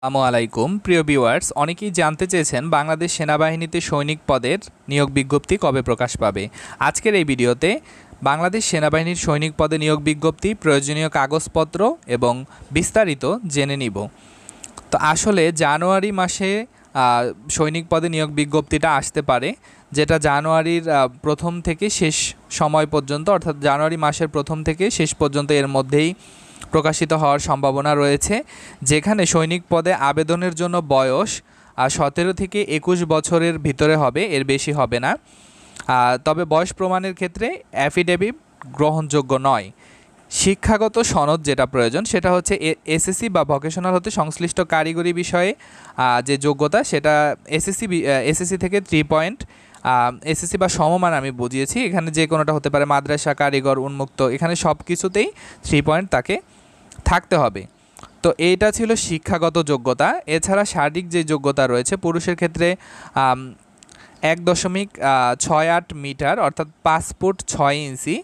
আসসালামু আলাইকুম প্রিয় ভিউয়ার্স অনেকেই জানতে চেয়েছেন বাংলাদেশ সেনাবাহিনীতে সৈনিক পদের নিয়োগ বিজ্ঞপ্তি কবে প্রকাশ পাবে আজকের এই ভিডিওতে বাংলাদেশ সেনাবাহিনীর সৈনিক পদে নিয়োগ বিজ্ঞপ্তি প্রয়োজনীয় কাগজপত্র এবং বিস্তারিত জেনে নিব তো আসলে জানুয়ারি মাসে সৈনিক পদে নিয়োগ বিজ্ঞপ্তিটা আসতে পারে যেটা জানুয়ারির প্রথম থেকে শেষ সময় পর্যন্ত অর্থাৎ জানুয়ারি মাসের প্রথম থেকে শেষ পর্যন্ত এর মধ্যেই প্রকাশিত হওয়ার সম্ভাবনা রয়েছে যেখানে সৈনিক পদে আবেদনের জন্য বয়স আর সতেরো থেকে একুশ বছরের ভিতরে হবে এর বেশি হবে না তবে বয়স প্রমাণের ক্ষেত্রে অ্যাফিডেভিট গ্রহণযোগ্য নয় শিক্ষাগত সনদ যেটা প্রয়োজন সেটা হচ্ছে এসএসসি বা ভকেশনাল হতে সংশ্লিষ্ট কারিগরি বিষয়ে যে যোগ্যতা সেটা এসএসসি এসএসসি থেকে থ্রি পয়েন্ট এসএসসি বা সমমান আমি বুঝিয়েছি এখানে যে কোনোটা হতে পারে মাদ্রাসা কারিগর উন্মুক্ত এখানে সব কিছুতেই থ্রি পয়েন্ট তাকে থাকতে হবে তো এইটা ছিল শিক্ষাগত যোগ্যতা এছাড়া শারীরিক যে যোগ্যতা রয়েছে পুরুষের ক্ষেত্রে এক দশমিক ছয় আট মিটার অর্থাৎ পাঁচ ফুট ছয় ইঞ্চি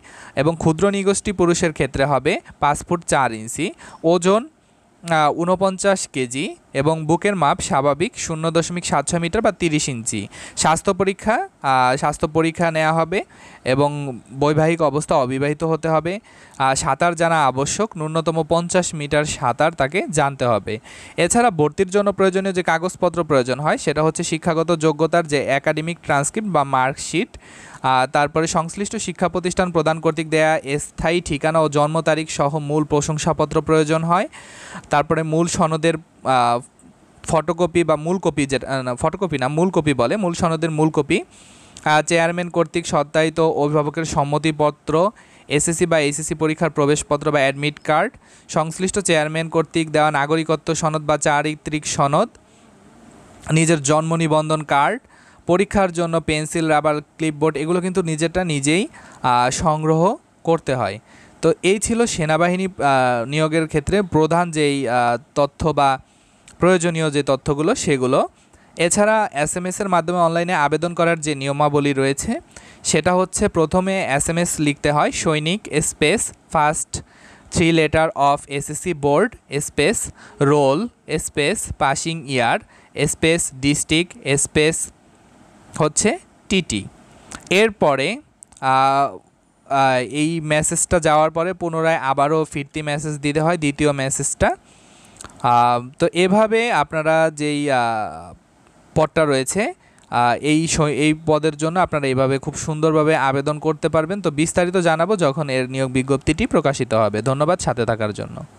এবং ক্ষুদ্র নিগোষ্ঠী পুরুষের ক্ষেত্রে হবে পাঁচ ফুট চার ইঞ্চি ওজন উনপঞ্চাশ কেজি এবং বুকের মাপ স্বাভাবিক শূন্য দশমিক সাতশো মিটার বা তিরিশ ইঞ্চি স্বাস্থ্য পরীক্ষা স্বাস্থ্য পরীক্ষা নেওয়া হবে এবং বৈবাহিক অবস্থা অবিবাহিত হতে হবে সাঁতার জানা আবশ্যক ন্যূনতম পঞ্চাশ মিটার সাঁতার তাকে জানতে হবে এছাড়া ভর্তির জন্য প্রয়োজনীয় যে কাগজপত্র প্রয়োজন হয় সেটা হচ্ছে শিক্ষাগত যোগ্যতার যে একাডেমিক ট্রান্সক্রিপ্ট বা মার্কশিট তারপরে সংশ্লিষ্ট শিক্ষা প্রতিষ্ঠান প্রদান কর্তৃক দেয়া স্থায়ী ঠিকানা ও জন্ম তারিখ সহ মূল প্রশংসাপত্র প্রয়োজন হয় তারপরে মূল সনদের ফটোকপি বা মূল কপি যেটা ফটোকপি না মূল কপি বলে মূল সনদের মূল কপি চেয়ারম্যান কর্তৃক সত্যায়িত অভিভাবকের সম্মতিপত্র এসএসসি বা এসএসসি পরীক্ষার প্রবেশপত্র বা অ্যাডমিট কার্ড সংশ্লিষ্ট চেয়ারম্যান কর্তৃক দেওয়া নাগরিকত্ব সনদ বা চারিত্রিক সনদ নিজের জন্ম নিবন্ধন কার্ড পরীক্ষার জন্য পেন্সিল রাবার ক্লিপবোর্ড এগুলো কিন্তু নিজেরটা নিজেই সংগ্রহ করতে হয় তো এই ছিল সেনাবাহিনী নিয়োগের ক্ষেত্রে প্রধান যেই তথ্য বা প্রয়োজনীয় যে তথ্যগুলো সেগুলো এছাড়া এস এম এসের মাধ্যমে অনলাইনে আবেদন করার যে নিয়মাবলী রয়েছে সেটা হচ্ছে প্রথমে এস এম এস লিখতে হয় সৈনিক space first three letter of SSC board space roll space passing year space district space হচ্ছে টিটি এরপরে এই মেসেজটা যাওয়ার পরে পুনরায় আবারও ফিরতি মেসেজ দিতে হয় দ্বিতীয় মেসেজটা তো এভাবে আপনারা যেই পদটা রয়েছে এই এই পদের জন্য আপনারা এইভাবে খুব সুন্দরভাবে আবেদন করতে পারবেন তো বিস্তারিত জানাবো যখন এর নিয়োগ বিজ্ঞপ্তিটি প্রকাশিত হবে ধন্যবাদ সাথে থাকার জন্য